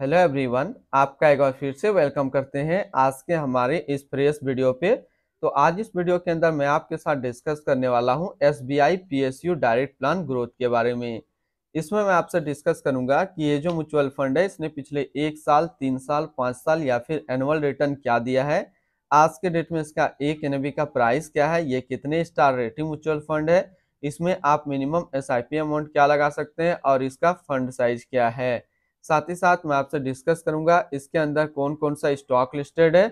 hello everyone आपका एक बार फिर से वेलकम करते हैं आज के हमारे इस फ्रेश वीडियो पे तो आज इस वीडियो के अंदर मैं आपके साथ डिस्कस करने वाला हूं S B I P S U direct plan growth के बारे में इसमें मैं आपसे डिस्कस करूंगा कि ये जो म्यूचुअल फंड है इसने पिछले एक साल तीन साल पाँच साल या फिर एनुअल रिटर्न क्या दिया है आज के डेट में इसका एक एन का प्राइस क्या है ये कितने स्टार रेटिंग म्यूचुअल फंड है इसमें आप मिनिमम एस अमाउंट क्या लगा सकते हैं और इसका फंड साइज क्या है साथ ही साथ मैं आपसे डिस्कस करूंगा इसके अंदर कौन कौन सा स्टॉक लिस्टेड है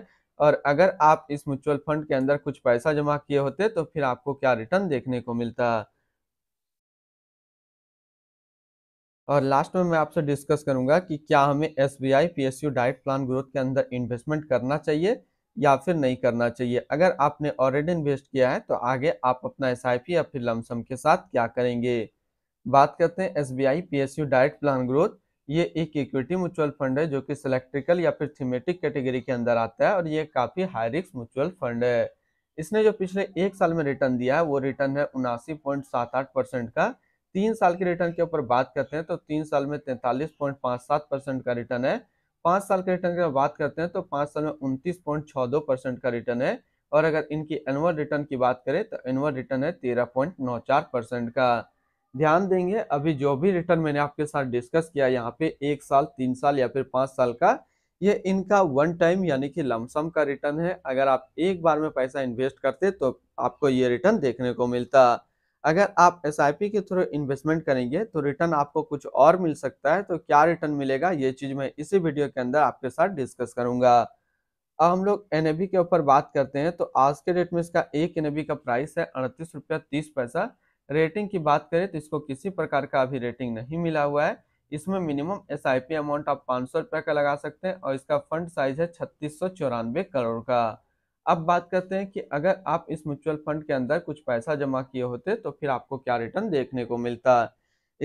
और अगर आप इस म्यूचुअल फंड के अंदर कुछ पैसा जमा किए होते तो फिर आपको क्या रिटर्न देखने को मिलता और लास्ट में मैं आपसे डिस्कस करूंगा कि क्या हमें S B I P S U diet plan growth के अंदर इन्वेस्टमेंट करना चाहिए या फिर नहीं करना चाहिए अगर आपने ऑलरेडी इन्वेस्ट किया है तो आगे आप अपना एस आई पी या फिर लमसम के साथ क्या करेंगे बात करते हैं S B I P S U diet plan growth ये एक इक्विटी म्यूचुअल फंड है जो कि सिलेक्ट्रिकल या फिर थीमेटिक कैटेगरी के अंदर आता है और ये काफ़ी हाई रिस्क म्यूचुअल फंड है इसने जो पिछले एक साल में रिटर्न दिया है वो रिटर्न है उनासी पॉइंट सात आठ परसेंट का तीन साल के रिटर्न के ऊपर बात करते हैं तो तीन साल में तैंतालीस पॉइंट सात परसेंट का रिटर्न है पाँच साल के रिटर्न की बात करते हैं तो पाँच साल में उनतीस पॉइंट दो परसेंट का रिटर्न है और अगर इनकी एनुअल रिटर्न की बात करें तो एनुअल रिटर्न है तेरह पॉइंट नौ चार परसेंट का ध्यान देंगे अभी जो भी रिटर्न मैंने आपके साथ डिस्कस किया यहाँ पे एक साल तीन साल या फिर पांच साल का ये इनका वन टाइम यानी कि लमसम का रिटर्न है अगर आप एक बार में पैसा इन्वेस्ट करते तो आपको ये रिटर्न देखने को मिलता अगर आप एस के थ्रू इन्वेस्टमेंट करेंगे तो रिटर्न आपको कुछ और मिल सकता है तो क्या रिटर्न मिलेगा ये चीज़ मैं इसी वीडियो के अंदर आपके साथ डिस्कस करूंगा अब हम लोग एन के ऊपर बात करते हैं तो आज के डेट में इसका एक एन का प्राइस है अड़तीस रुपया तीस पैसा रेटिंग की बात करें तो इसको किसी प्रकार का अभी रेटिंग नहीं मिला हुआ है इसमें मिनिमम एस अमाउंट आप पाँच सौ का लगा सकते हैं और इसका फंड साइज है छत्तीस करोड़ का अब बात करते हैं कि अगर आप इस म्यूचुअल फंड के अंदर कुछ पैसा जमा किए होते तो फिर आपको क्या रिटर्न देखने को मिलता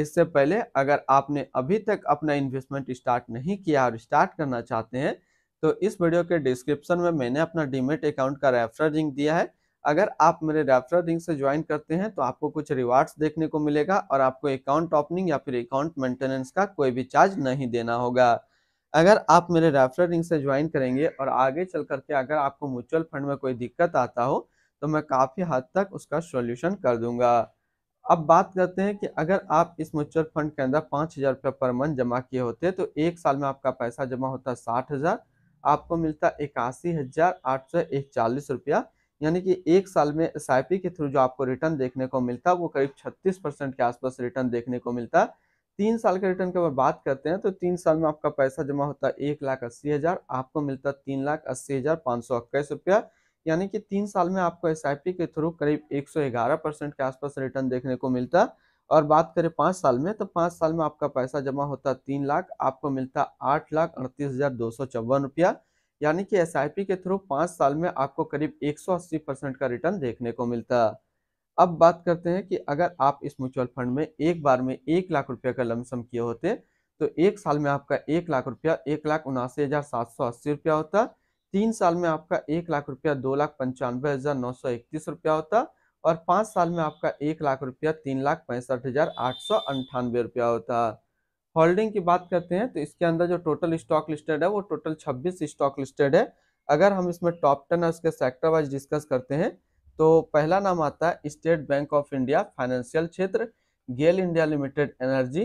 इससे पहले अगर आपने अभी तक अपना इन्वेस्टमेंट स्टार्ट नहीं किया और स्टार्ट करना चाहते हैं तो इस वीडियो के डिस्क्रिप्शन में मैंने अपना डीमेट अकाउंट का रेफर लिंक दिया है अगर आप मेरे रेफरल लिंक से ज्वाइन करते हैं तो आपको कुछ रिवार्ड्स देखने को मिलेगा और आपको अकाउंट ओपनिंग या फिर अकाउंट मेंटेनेंस का कोई भी चार्ज नहीं देना होगा अगर आप मेरे रेफरल लिंक से ज्वाइन करेंगे और आगे चल करके अगर आपको म्यूचुअल फंड में कोई दिक्कत आता हो तो मैं काफ़ी हद तक उसका सोल्यूशन कर दूंगा अब बात करते हैं कि अगर आप इस म्यूचुअल फंड के अंदर पाँच हज़ार रुपये पर मंथ जमा किए होते तो एक साल में आपका पैसा जमा होता साठ हज़ार आपको मिलता इक्यासी हज़ार आठ सौ इकचालीस रुपया यानी कि एक साल में एस के थ्रू जो आपको रिटर्न देखने को मिलता वो करीब छत्तीस परसेंट के आसपास रिटर्न देखने को मिलता तीन साल के रिटर्न की अगर बात करते हैं तो तीन साल में आपका पैसा जमा होता है एक लाख अस्सी हज़ार आपको मिलता तीन लाख अस्सी हज़ार पाँच सौ इक्कीस रुपया यानी कि तीन साल में आपको एस के थ्रू करीब एक सौ ग्यारह परसेंट के आसपास रिटर्न देखने को मिलता और बात करें पाँच साल में तो पाँच साल में आपका पैसा जमा होता तीन लाख आपको मिलता आठ लाख अड़तीस हज़ार दो सौ चौवन रुपया यानी कि एस के थ्रू पाँच साल में आपको करीब 180 परसेंट का रिटर्न देखने को मिलता अब बात करते हैं कि अगर आप इस म्यूचुअल फंड में एक बार में एक लाख रुपये का लमसम किए होते तो एक साल में आपका एक लाख रुपया एक लाख उनासी हज़ार सात सौ अस्सी रुपया होता तीन साल में आपका एक लाख रुपया दो लाख पंचानवे हज़ार नौ सौ इकतीस रुपया होता और पाँच साल में आपका एक लाख रुपया तीन लाख पैंसठ हज़ार आठ सौ अंठानवे रुपया होता होल्डिंग की बात करते हैं तो इसके अंदर जो टोटल स्टॉक लिस्टेड है वो टोटल 26 स्टॉक लिस्टेड है अगर हम इसमें टॉप टेन और उसके सेक्टर वाइज डिस्कस करते हैं तो पहला नाम आता है State Bank of India financial क्षेत्र GAIL India Limited energy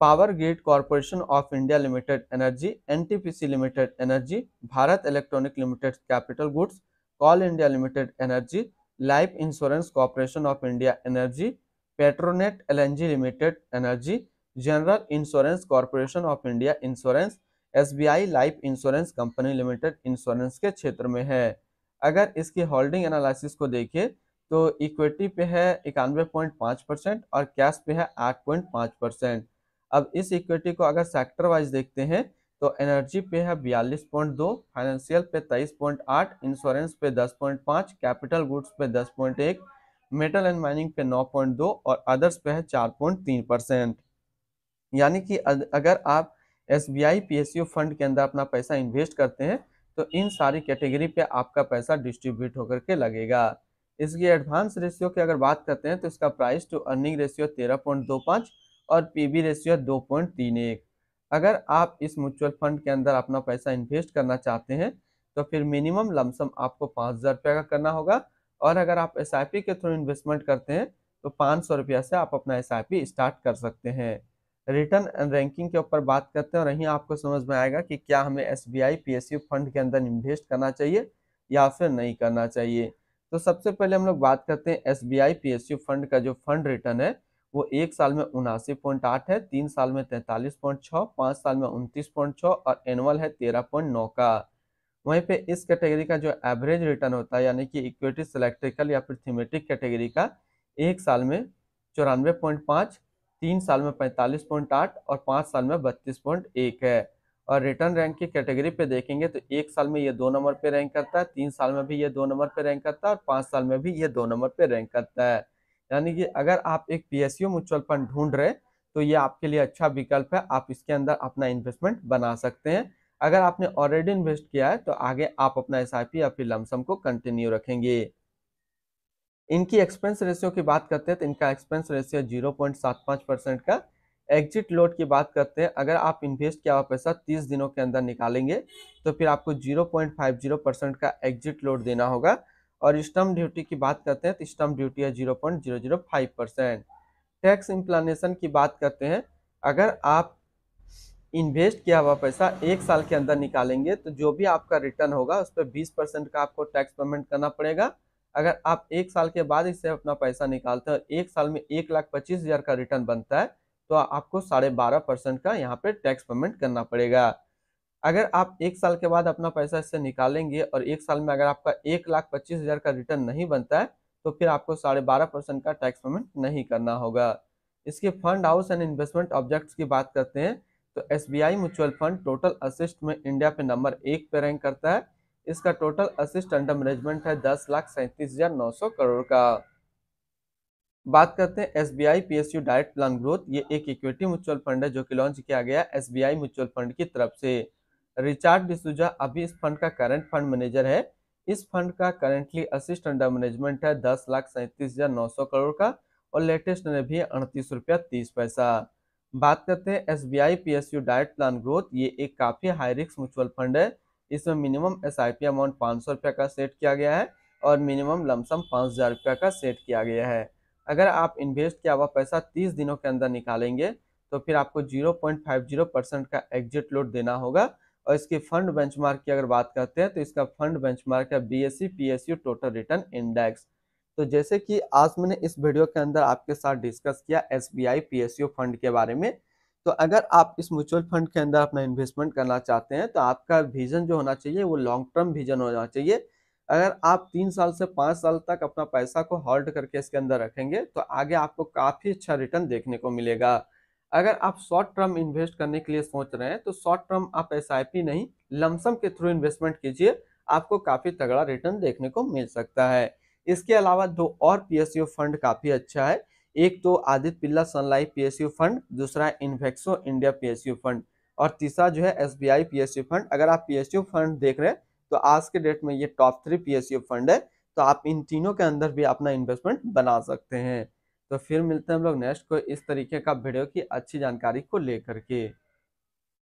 Power Grid Corporation of India Limited energy N Limited energy Bharat Electronic Limited capital goods coal India Limited energy Life Insurance Corporation of India energy Petronet L Limited energy General Insurance Corporation of India insurance SBI Life Insurance Company Limited insurance के क्षेत्र में है अगर इसकी holding analysis को देखिए तो equity पे है इक्यानवे पॉइंट पाँच परसेंट और कैश पे है आठ पॉइंट पाँच परसेंट अब इस इक्विटी को अगर सेक्टर वाइज देखते हैं तो एनर्जी पे है बयालीस पॉइंट दो फाइनेंशियल पे तेईस पॉइंट आठ इंश्योरेंस पे दस पॉइंट पाँच कैपिटल गुड्स पे दस पॉइंट एक मेटल एंड माइनिंग पे नौ पॉइंट दो और अदर्स पे है चार पॉइंट तीन परसेंट यानी कि अगर आप S B I P S U fund के अंदर अपना पैसा इन्वेस्ट करते हैं तो इन सारी कैटेगरी पे आपका पैसा डिस्ट्रीब्यूट होकर के लगेगा इसकी एडवांस रेशियो की अगर बात करते हैं तो इसका प्राइस टू अर्निंग रेशियो तेरह पॉइंट दो पाँच और पी बी रेशियो दो पॉइंट तीन एक अगर आप इस म्यूचुअल फंड के अंदर अपना पैसा इन्वेस्ट करना चाहते हैं तो फिर मिनिमम लमसम आपको पाँच हज़ार रुपये का करना होगा और अगर आप एस आई पी के थ्रू इन्वेस्टमेंट करते हैं तो पाँच सौ से आप अपना एस आई पी स्टार्ट कर सकते हैं रिटर्न एंड रैंकिंग के ऊपर बात करते हैं और यहीं आपको समझ में आएगा कि क्या हमें S B I P S U fund के अंदर इन्वेस्ट करना चाहिए या फिर नहीं करना चाहिए तो सबसे पहले हम लोग बात करते हैं S B I P S U fund का जो फंड रिटर्न है वो एक साल में उनासी पॉइंट आठ है तीन साल में तैंतालीस पॉइंट छः पाँच साल में उनतीस पॉइंट छः और एनुअल है तेरह पॉइंट नौ का वहीं पे इस कैटेगरी का जो एवरेज रिटर्न होता है यानी कि इक्विटी सेलेक्ट्रिकल या फिर थीमेटिक कैटेगरी का एक साल में चौरानवे पॉइंट पाँच तीन साल में पैंतालीस पॉइंट आठ और पाँच साल में बत्तीस पॉइंट एक है और रिटर्न रैंक की कैटेगरी पे देखेंगे तो एक साल में ये दो नंबर पे रैंक करता है तीन साल में भी ये दो नंबर पे रैंक करता है और पाँच साल में भी ये दो नंबर पे रैंक करता है यानी कि अगर आप एक पी एस म्यूचुअल फंड ढूंढ रहे तो ये आपके लिए अच्छा विकल्प है आप इसके अंदर अपना इन्वेस्टमेंट बना सकते हैं अगर आपने ऑलरेडी इन्वेस्ट किया है तो आगे आप अपना एस या फिर लमसम को कंटिन्यू रखेंगे इनकी एक्सपेंस रेशियो की बात करते हैं तो इनका एक्सपेंस रेशियो जीरो पॉइंट सात पाँच परसेंट का एग्जिट लोड की बात करते हैं अगर आप इन्वेस्ट किया हुआ पैसा तीस दिनों के अंदर निकालेंगे तो फिर आपको zero point five zero percent का एग्जिट लोड देना होगा और स्टम्प ड्यूटी की बात करते हैं तो स्टम्प ड्यूटी है zero point zero zero five percent tax implication की बात करते हैं अगर आप इन्वेस्ट किया हुआ पैसा एक साल के अंदर निकालेंगे तो जो भी आपका रिटर्न होगा उस पर बीस परसेंट का आपको टैक्स पेमेंट करना पड़ेगा अगर आप एक साल के बाद इससे अपना पैसा निकालते हैं और एक साल में एक लाख पच्चीस हजार का रिटर्न बनता है तो आपको साढ़े बारह परसेंट का यहाँ पे टैक्स पेमेंट करना पड़ेगा अगर आप एक साल के बाद अपना पैसा इससे निकालेंगे और एक साल में अगर आपका एक लाख पच्चीस हजार का रिटर्न नहीं बनता है तो फिर आपको साढ़े बारह परसेंट का टैक्स पेमेंट नहीं करना होगा इसके fund house and investment objects की बात करते हैं तो S mutual fund total assist में इंडिया पे नंबर एक पे रैंक करता है इसका टोटल असिस्ट अंडर मैनेजमेंट है दस लाख सैंतीस हजार नौ सौ करोड़ का बात करते हैं S B I P S U direct plan growth ये एक इक्विटी म्यूचुअल फंड है जो कि लॉन्च किया गया S B I mutual fund की तरफ से रिचार्ड डिसूजा अभी इस फंड का करंट फंड मैनेजर है इस फंड का करेंटली असिस्ट अंडर मैनेजमेंट है दस लाख सैंतीस हजार नौ सौ करोड़ का और लेटेस्ट ने भी अड़तीस रुपया तीस पैसा बात करते हैं S B I P S U direct plan growth ये एक काफ़ी हाई रिस्क म्यूचुअल फंड है इसमें minimum S I P amount पाँच सौ का सेट किया गया है और मिनिमम लमसम पाँच हज़ार का सेट किया गया है अगर आप इन्वेस्ट किया हुआ पैसा तीस दिनों के अंदर निकालेंगे तो फिर आपको zero point five zero percent का एग्जिट लोड देना होगा और इसके फंड बेंचमार्क की अगर बात करते हैं तो इसका फंड बेंचमार्क है B S C P S U total return index तो जैसे कि आज मैंने इस वीडियो के अंदर आपके साथ डिस्कस किया S B I P S U fund के बारे में तो अगर आप इस म्यूचुअल फंड के अंदर अपना इन्वेस्टमेंट करना चाहते हैं तो आपका विजन जो होना चाहिए वो लॉन्ग टर्म विजन होना चाहिए अगर आप तीन साल से पाँच साल तक अपना पैसा को होल्ड करके इसके अंदर रखेंगे तो आगे आपको काफ़ी अच्छा रिटर्न देखने को मिलेगा अगर आप शॉर्ट टर्म इन्वेस्ट करने के लिए सोच रहे हैं तो शॉर्ट टर्म आप एस नहीं लमसम के थ्रू इन्वेस्टमेंट कीजिए आपको काफ़ी तगड़ा रिटर्न देखने को मिल सकता है इसके अलावा दो और पी फंड काफ़ी अच्छा है एक तो आदित्य बिल्ला सनलाइफ पीएसयू फंड दूसरा है इन्फेक्सो इंडिया पीएसयू फंड और तीसरा जो है S B I PSU fund अगर आप पीएसयू फंड देख रहे हैं तो आज के डेट में ये टॉप थ्री पीएसयू फंड है तो आप इन तीनों के अंदर भी अपना इन्वेस्टमेंट बना सकते हैं तो फिर मिलते हैं हम लोग नेक्स्ट को इस तरीके का वीडियो की अच्छी जानकारी को लेकर के